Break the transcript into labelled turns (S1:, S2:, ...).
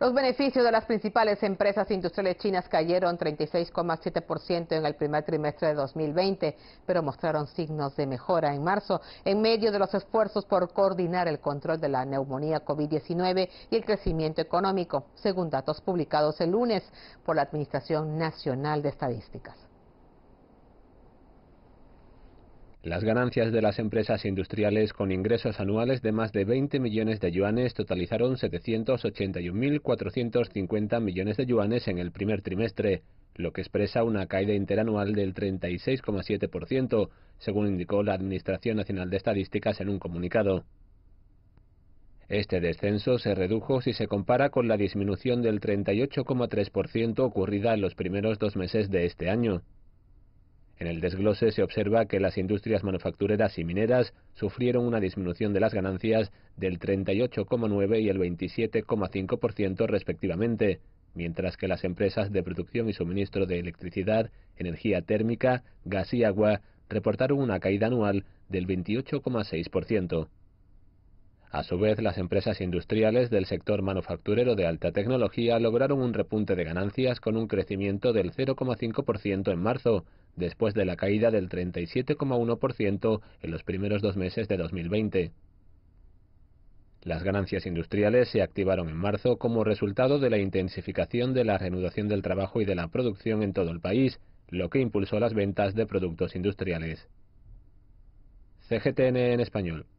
S1: Los beneficios de las principales empresas industriales chinas cayeron 36,7% en el primer trimestre de 2020, pero mostraron signos de mejora en marzo, en medio de los esfuerzos por coordinar el control de la neumonía COVID-19 y el crecimiento económico, según datos publicados el lunes por la Administración Nacional de Estadísticas.
S2: Las ganancias de las empresas industriales con ingresos anuales de más de 20 millones de yuanes totalizaron 781.450 millones de yuanes en el primer trimestre, lo que expresa una caída interanual del 36,7%, según indicó la Administración Nacional de Estadísticas en un comunicado. Este descenso se redujo si se compara con la disminución del 38,3% ocurrida en los primeros dos meses de este año. En el desglose se observa que las industrias manufactureras y mineras sufrieron una disminución de las ganancias del 38,9 y el 27,5% respectivamente, mientras que las empresas de producción y suministro de electricidad, energía térmica, gas y agua reportaron una caída anual del 28,6%. A su vez, las empresas industriales del sector manufacturero de alta tecnología lograron un repunte de ganancias con un crecimiento del 0,5% en marzo, después de la caída del 37,1% en los primeros dos meses de 2020. Las ganancias industriales se activaron en marzo como resultado de la intensificación de la reanudación del trabajo y de la producción en todo el país, lo que impulsó las ventas de productos industriales. CGTN en español.